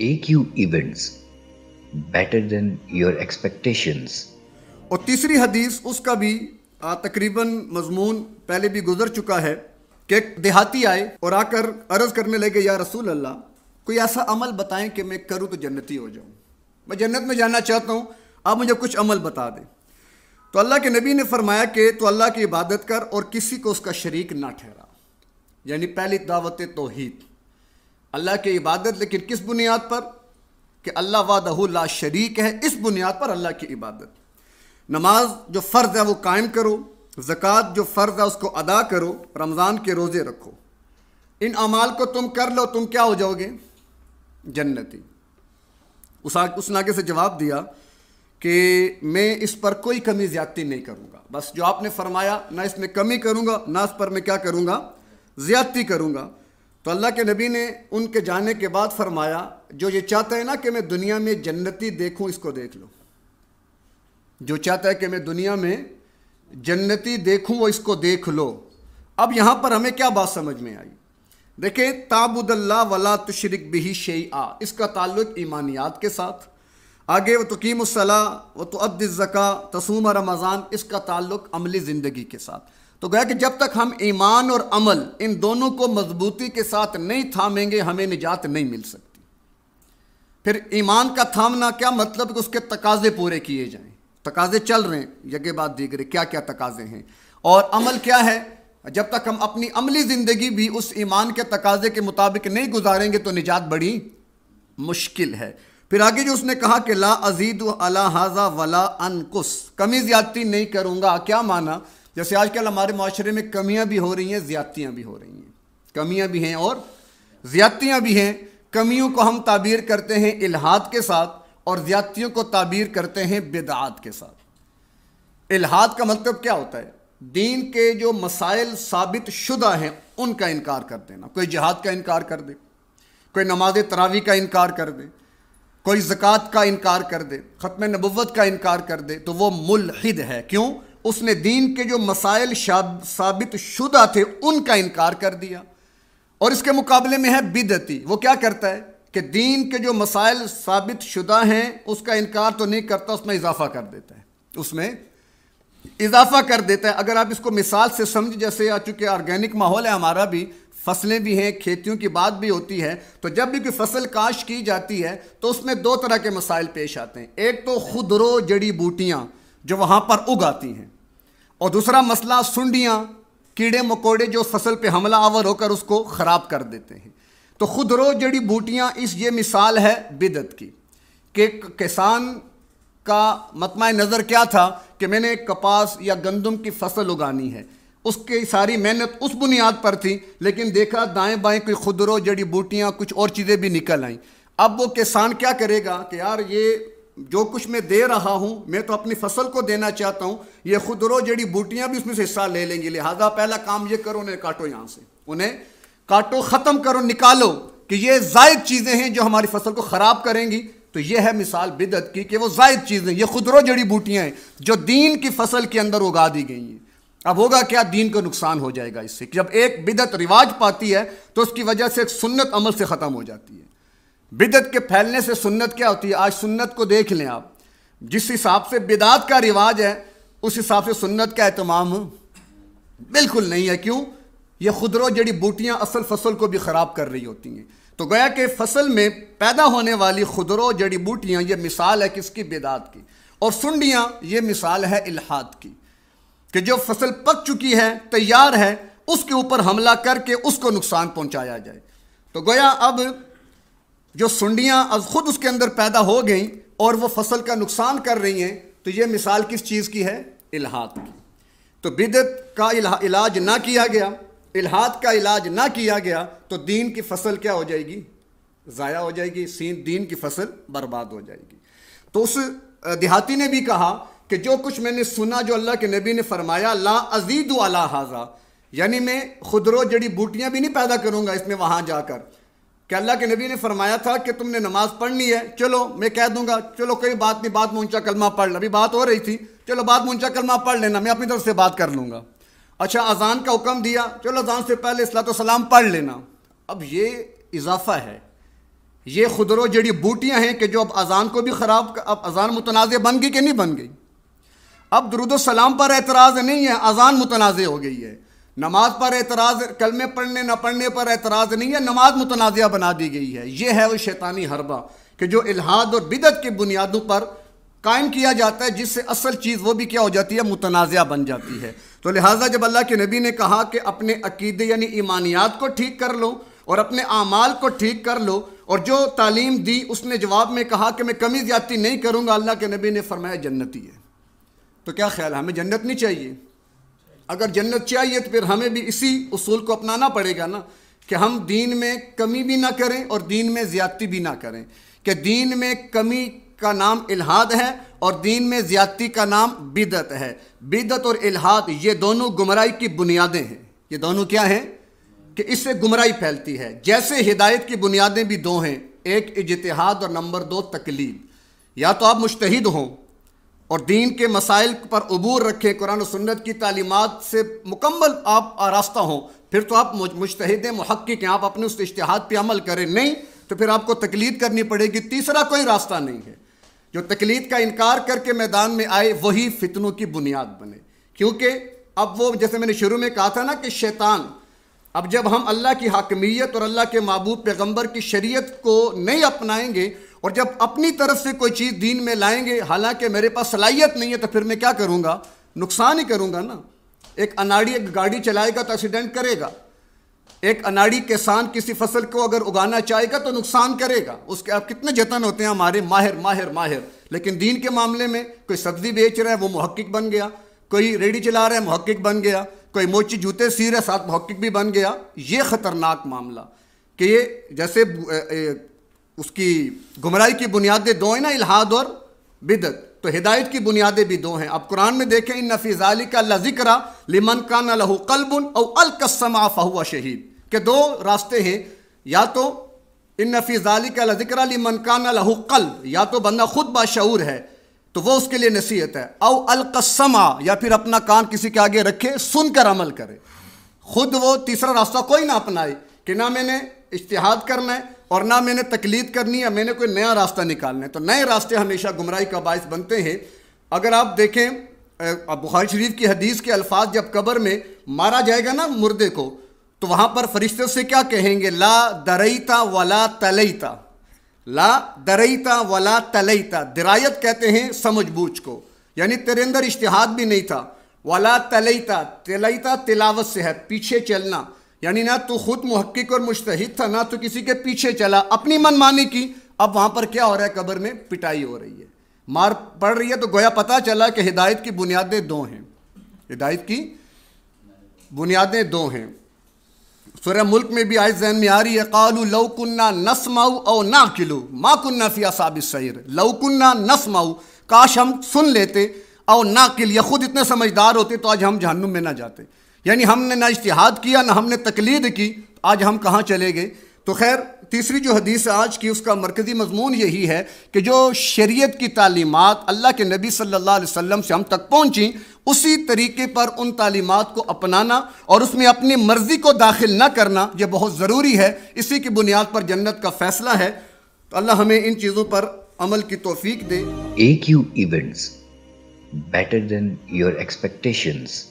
you events better than your expectations और तीसरी हदीस उसका भी तकरीबन मजमून पहले भी गुजर चुका है कि देहाती आए और आकर अर्ज करने लगे या रसूल अल्लाह कोई ऐसा अमल बताएं कि मैं करूं तो जन्नती हो जाऊं मैं जन्नत में जाना चाहता हूं आप मुझे कुछ अमल बता दें तो अल्लाह के नबी ने फरमाया कि तो अल्लाह की इबादत कर और किसी को उसका शरीक ना ठहरा यानी पहली दावत तोहीद अल्लाह की इबादत लेकिन किस बुनियाद पर कि अल्लाह वादहुल्ला शरीक है इस बुनियाद पर अल्लाह की इबादत नमाज जो फ़र्ज़ है वो कायम करो जक़ात जो फ़र्ज़ है उसको अदा करो रमज़ान के रोज़े रखो इन अमाल को तुम कर लो तुम क्या हो जाओगे जन्नती उस उस नागे से जवाब दिया कि मैं इस पर कोई कमी ज़्यादती नहीं करूँगा बस जो आपने फरमाया ना इसमें कमी करूँगा ना इस पर मैं क्या करूँगा ज़्यादती करूँगा तो अल्लाह के नबी ने उनके जाने के बाद फरमाया जो ये चाहता है ना कि मैं दुनिया में जन्नती देखूं इसको देख लो जो चाहता है कि मैं दुनिया में जन्नती देखूं वो इसको देख लो अब यहाँ पर हमें क्या बात समझ में आई देखें ताबुदल्ला वला तुशरिक बिही आ इसका ताल्लुक ईमानियात के साथ आगे व तकीमसला व तो अद्दज़का तसूम रमज़ान इसका ताल्लुक अमली ज़िंदगी के साथ तो गया कि जब तक हम ईमान और अमल इन दोनों को मजबूती के साथ नहीं थामेंगे हमें निजात नहीं मिल सकती फिर ईमान का थामना क्या मतलब कि उसके तकाजे पूरे किए जाएं तकाजे चल रहे हैं यज्ञ बात दीगरे क्या क्या तकाजे हैं और अमल क्या है जब तक हम अपनी अमली ज़िंदगी भी उस ईमान के तकाजे के मुताबिक नहीं गुजारेंगे तो निजात बड़ी मुश्किल है फिर आगे जो उसने कहा कि ला अजीद अला हाजा वला अनकुस कमी ज़्यादती नहीं करूंगा क्या माना जैसे आजकल हमारे माशरे में कमियां भी हो रही हैं ज्यादतियाँ भी हो रही हैं कमियां भी हैं और ज्यादतियाँ भी हैं कमियों को हम ताबीर करते हैं इलाहाद के साथ और ज्यादतियों को ताबीर करते हैं बिदात के साथ इलाहाद का मतलब क्या होता है दीन के जो मसाइल साबित शुदा हैं उनका इनकार कर देना कोई जहाद का इनकार कर दे कोई नमाज तरावी का इनकार कर दे कोई ज़क़़त का इनकार कर दे ख़त्म नबूत का इनकार कर दे तो वो मुलहिद है क्यों उसने दीन के जो मसाइल साबित शुदा थे उनका इनकार कर दिया और इसके मुकाबले में है बिदती वो क्या करता है कि दीन के जो मसाइल साबित शुदा हैं उसका इनकार तो नहीं करता उसमें इजाफा कर देता है उसमें इजाफा कर देता है अगर आप इसको मिसाल से समझ जैसे आ चुके ऑर्गेनिक माहौल है हमारा भी फसलें भी हैं खेतियों की बात भी होती है तो जब भी कोई फसल काश की जाती है तो उसमें दो तरह के मसाइल पेश आते हैं एक तो खुदरो जड़ी बूटियाँ जो वहां पर उगाती हैं और दूसरा मसला सुंडियाँ कीड़े मकोड़े जो फसल पे हमला आवर होकर उसको ख़राब कर देते हैं तो खुद रो जड़ी बूटियाँ इस ये मिसाल है बिदत की कि किसान का मतमा नज़र क्या था कि मैंने कपास या गंदम की फसल उगानी है उसकी सारी मेहनत उस बुनियाद पर थी लेकिन देखा दाएं बाएं कोई खुदरो जड़ी बूटियाँ कुछ और चीज़ें भी निकल आईं अब वो किसान क्या करेगा कि यार ये जो कुछ मैं दे रहा हूँ मैं तो अपनी फसल को देना चाहता हूँ ये खुदरो जड़ी बूटियाँ भी उसमें से हिस्सा ले लेंगी लिहाजा पहला काम ये करो उन्हें काटो यहाँ से उन्हें काटो ख़त्म करो निकालो कि ये जायद चीज़ें हैं जो हमारी फसल को ख़राब करेंगी तो ये है मिसाल बिदत की कि वो जायद चीज़ें ये खुदरो जड़ी बूटियाँ हैं जो दीन की फसल के अंदर उगा दी गई हैं अब होगा क्या दीन को नुकसान हो जाएगा इससे जब एक बिदत रिवाज पाती है तो उसकी वजह से एक सुन्नत अमल से ख़त्म हो जाती है बिदत के फैलने से सुन्नत क्या होती है आज सुन्नत को देख लें आप जिस हिसाब से बिदात का रिवाज है उस हिसाब से सुन्नत का अहतमाम बिल्कुल नहीं है क्यों ये खुदरो जड़ी बूटियां असल फसल को भी ख़राब कर रही होती हैं तो गया कि फसल में पैदा होने वाली खुदरो जड़ी बूटियां ये मिसाल है किसकी बेदात की और सुंडियां ये मिसाल है इलाहाद की कि जो फसल पक चुकी है तैयार है उसके ऊपर हमला करके उसको नुकसान पहुंचाया जाए तो गोया अब जो सुंडियाँ अब ख़ुद उसके अंदर पैदा हो गई और वो फसल का नुकसान कर रही हैं तो ये मिसाल किस चीज़ की है इलाहात की तो बिदत का इला, इलाज ना किया गया इलाहात का इलाज ना किया गया तो दीन की फसल क्या हो जाएगी ज़ाया हो जाएगी सीन दीन की फसल बर्बाद हो जाएगी तो उस देहाती ने भी कहा कि जो कुछ मैंने सुना जो अल्लाह के नबी ने फरमाया ला अजीद अला हाजा यानी मैं खुदरो जड़ी बूटियाँ भी नहीं पैदा करूँगा इसमें वहाँ जाकर कि अल्लाह के नबी ने फरमाया था कि तुमने नमाज पढ़नी है चलो मैं कह दूंगा चलो कोई बात नहीं बाद में ऊंचा कलमा पढ़ अभी बात हो रही थी चलो बाद में ऊंचा कलमा पढ़ लेना मैं अपनी तरफ से बात कर लूँगा अच्छा अजान का हुक्म दिया चलो अजान से पहले सलाम पढ़ लेना अब ये इजाफा है ये खुदरो जड़ी बूटियाँ हैं कि जो अब अजान को भी ख़राब अब अजान मुतनाज़ बन गई कि नहीं बन गई अब दरुद सलाम पर एतराज़ नहीं है अजान मुतनाज़ हो गई है नमाज पर एतराज़ कलमे पढ़ने न पढ़ने पर एतराज़ नहीं है नमाज मुतनाज़ बना दी गई है ये है वो शैतानी हरबा कि जो इलाहाद और बिदत की बुनियादों पर कायम किया जाता है जिससे असल चीज़ वो भी क्या हो जाती है मुतनाज़ बन जाती है तो लिहाजा जब अल्लाह के नबी ने कहा कि अपने अकीदे यानी ईमानियात को ठीक कर लो और अपने आमाल को ठीक कर लो और जो तालीम दी उसने जवाब में कहा कि मैं कमी ज़्यादती नहीं करूँगा अल्लाह के नबी ने फरमाया जन्नती है तो क्या ख्याल है हमें जन्नत नहीं चाहिए अगर जन्नत चाहिए तो फिर हमें भी इसी उसूल को अपनाना पड़ेगा ना कि हम दीन में कमी भी ना करें और दीन में ज़्यादती भी ना करें कि दीन में कमी का नाम इलाहाद है और दीन में ज़्यादती का नाम बिदत है बिदत और इलाहाद ये दोनों गुमराई की बुनियादें हैं ये दोनों क्या हैं कि इससे गुमराही फैलती है जैसे हिदायत की बुनियादें भी दो हैं एक इजतहाद और नंबर दो तकलीब या तो आप मुश्तद हों और दीन के मसाइल पर अबूर रखें कुरान और सुन्नत की तालीमत से मुकम्मल आप आरास्ता हों फिर तो आप मुश्तद महक्की के आप अपने उस इश्तहाद पर अमल करें नहीं तो फिर आपको तकलीद करनी पड़ेगी तीसरा कोई रास्ता नहीं है जो तकलीद का इनकार करके मैदान में आए वही फितनों की बुनियाद बने क्योंकि अब वो जैसे मैंने शुरू में कहा था ना कि शैतान अब जब हम अल्लाह की हाकमियत और अल्लाह के महबूब पैगम्बर की शरीयत को नहीं अपनाएंगे और जब अपनी तरफ से कोई चीज़ दीन में लाएंगे हालांकि मेरे पास सलाहियत नहीं है तो फिर मैं क्या करूँगा नुकसान ही करूँगा ना एक अनाड़ी एक गाड़ी चलाएगा तो एक्सीडेंट करेगा एक अनाड़ी किसान किसी फसल को अगर उगाना चाहेगा तो नुकसान करेगा उसके आप कितने जतन होते हैं हमारे माहिर माहिर माहिर लेकिन दीन के मामले में कोई सब्ज़ी बेच रहा है वो मुहक्क बन गया कोई रेडी चला रहा है मुहक्क बन गया कोई मोची जूते सी रहा है साथ मुहक्क भी बन गया ये ख़तरनाक मामला कि ये जैसे उसकी गुमराई की बुनियादें दो हैं ना इलाहाद और बिदत तो हिदायत की बुनियादें भी दो हैं आप कुरान में देखें इन नफीजाली का लजिक्रा लिमन का लहू कलबुन और अलकसमा फ़हुआ शहीद के दो रास्ते हैं या तो इन नफी ज़ाली का लजिक्रा लिमन का लहू कल्ब या तो बंदा खुद बाशूर है तो वो उसके लिए नसीहत है औ अलकसमा या फिर अपना कान किसी के आगे रखे सुनकर अमल करे खुद वो तीसरा रास्ता कोई ना अपनाए कि ना मैंने इश्तहाद करना है और ना मैंने तकलीद करनी या मैंने कोई नया रास्ता निकालना है तो नए रास्ते हमेशा गुमराही का बायस बनते हैं अगर आप देखें अब बुखारी शरीफ की हदीस के अल्फाज जब कब्र में मारा जाएगा ना मुर्दे को तो वहाँ पर फरिश्तों से क्या कहेंगे ला दरईता वला तलईता ला दरईता वला तलईता दरायत कहते हैं समझ बूझ को यानी तेरे अंदर इश्तहाद भी नहीं था वला तलईता तलईता तिलावत से है पीछे चलना यानी ना तो खुद मुहक्क और मुश्तहिद था ना तो किसी के पीछे चला अपनी मनमानी की अब वहां पर क्या हो रहा है कब्र में पिटाई हो रही है मार पड़ रही है तो गोया पता चला कि हिदायत की बुनियादें दो हैं हिदायत की बुनियादें दो हैं सुरह मुल्क में भी आयत जहन में आ रही है कालू लव नस नसमाऊ और ना किलू माँ कुन्ना फिया साबित सैर लव नस नसमाऊ काश हम सुन लेते और ना किल या खुद इतने समझदार होते तो आज हम जहन्नुम में ना जाते यानी हमने ना इश्तिहाद किया ना हमने तकलीद की आज हम कहाँ चले गए तो खैर तीसरी जो हदीस आज की उसका मरकज़ी मजमून यही है कि जो शरीयत की तालीमत अल्लाह के नबी सल्लल्लाहु अलैहि वसल्लम से हम तक पहुँची उसी तरीके पर उन तालीमात को अपनाना और उसमें अपनी मर्ज़ी को दाखिल ना करना यह बहुत ज़रूरी है इसी की बुनियाद पर जन्नत का फ़ैसला है तो अल्लाह हमें इन चीज़ों पर अमल की तोफ़ी दे एक you events better than your expectations